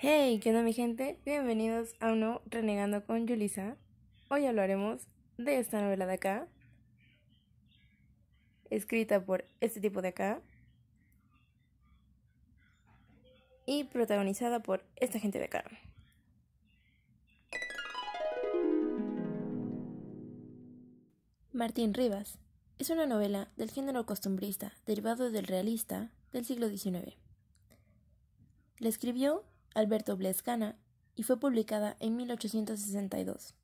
Hey, ¿qué onda mi gente? Bienvenidos a uno Renegando con Yulisa. Hoy hablaremos de esta novela de acá, escrita por este tipo de acá y protagonizada por esta gente de acá. Martín Rivas es una novela del género costumbrista derivado del realista del siglo XIX. La escribió Alberto Blescana y fue publicada en 1862.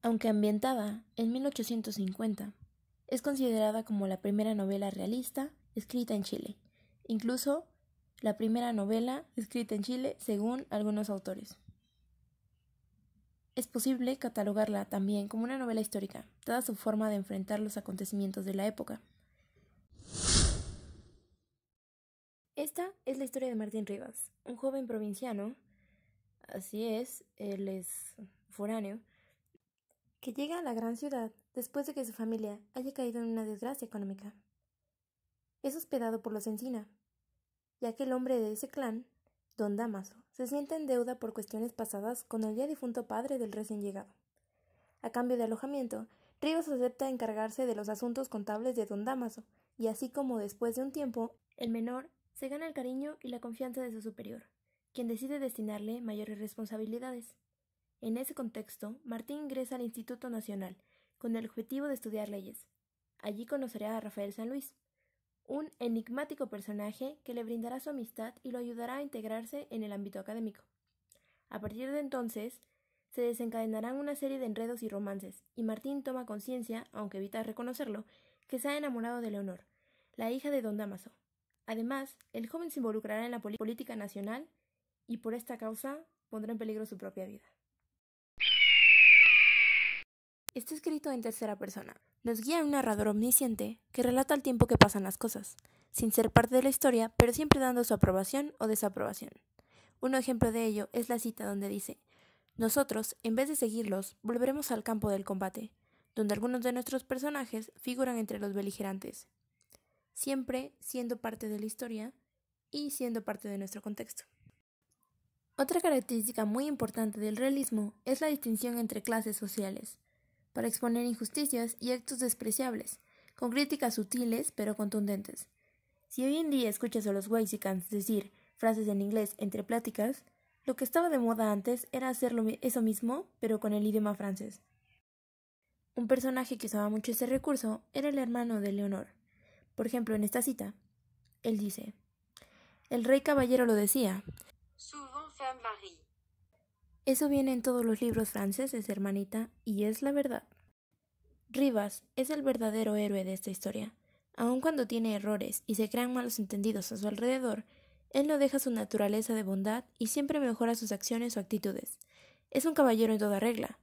Aunque ambientada en 1850, es considerada como la primera novela realista escrita en Chile, incluso la primera novela escrita en Chile según algunos autores. Es posible catalogarla también como una novela histórica, dada su forma de enfrentar los acontecimientos de la época. Esta es la historia de Martín Rivas, un joven provinciano, así es, él es foráneo, que llega a la gran ciudad después de que su familia haya caído en una desgracia económica. Es hospedado por los Encina, ya que el hombre de ese clan, don Damaso, se siente en deuda por cuestiones pasadas con el ya difunto padre del recién llegado. A cambio de alojamiento, Rivas acepta encargarse de los asuntos contables de don Damaso, y así como después de un tiempo, el menor se gana el cariño y la confianza de su superior, quien decide destinarle mayores responsabilidades. En ese contexto, Martín ingresa al Instituto Nacional, con el objetivo de estudiar leyes. Allí conocerá a Rafael San Luis, un enigmático personaje que le brindará su amistad y lo ayudará a integrarse en el ámbito académico. A partir de entonces, se desencadenarán una serie de enredos y romances, y Martín toma conciencia, aunque evita reconocerlo, que se ha enamorado de Leonor, la hija de don Damaso, Además, el joven se involucrará en la política nacional y por esta causa pondrá en peligro su propia vida. Está escrito en tercera persona. Nos guía un narrador omnisciente que relata el tiempo que pasan las cosas, sin ser parte de la historia, pero siempre dando su aprobación o desaprobación. Un ejemplo de ello es la cita donde dice, Nosotros, en vez de seguirlos, volveremos al campo del combate, donde algunos de nuestros personajes figuran entre los beligerantes, siempre siendo parte de la historia y siendo parte de nuestro contexto. Otra característica muy importante del realismo es la distinción entre clases sociales, para exponer injusticias y actos despreciables, con críticas sutiles pero contundentes. Si hoy en día escuchas a los Weisicans decir frases en inglés entre pláticas, lo que estaba de moda antes era hacer eso mismo, pero con el idioma francés. Un personaje que usaba mucho ese recurso era el hermano de Leonor, por ejemplo, en esta cita, él dice, el rey caballero lo decía. Eso viene en todos los libros franceses, hermanita, y es la verdad. Rivas es el verdadero héroe de esta historia. Aun cuando tiene errores y se crean malos entendidos a su alrededor, él no deja su naturaleza de bondad y siempre mejora sus acciones o actitudes. Es un caballero en toda regla.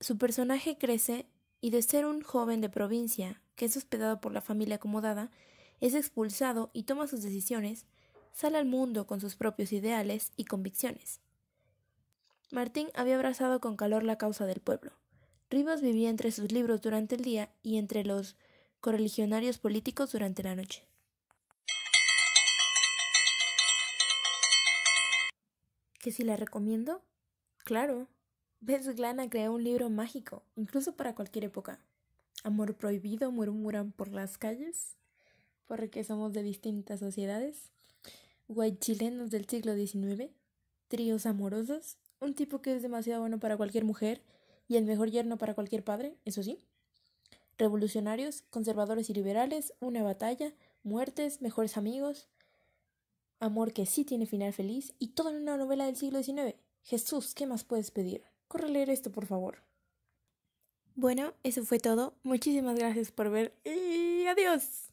Su personaje crece y de ser un joven de provincia, que es hospedado por la familia acomodada, es expulsado y toma sus decisiones, sale al mundo con sus propios ideales y convicciones. Martín había abrazado con calor la causa del pueblo. Rivas vivía entre sus libros durante el día y entre los correligionarios políticos durante la noche. ¿Que si la recomiendo? Claro. Besglana ha un libro mágico, incluso para cualquier época. Amor prohibido murmuran por las calles, porque somos de distintas sociedades. Guay chilenos del siglo XIX, tríos amorosos, un tipo que es demasiado bueno para cualquier mujer y el mejor yerno para cualquier padre, eso sí. Revolucionarios, conservadores y liberales, una batalla, muertes, mejores amigos, amor que sí tiene final feliz y todo en una novela del siglo XIX. Jesús, ¿qué más puedes pedir? Corre leer esto, por favor. Bueno, eso fue todo. Muchísimas gracias por ver y adiós.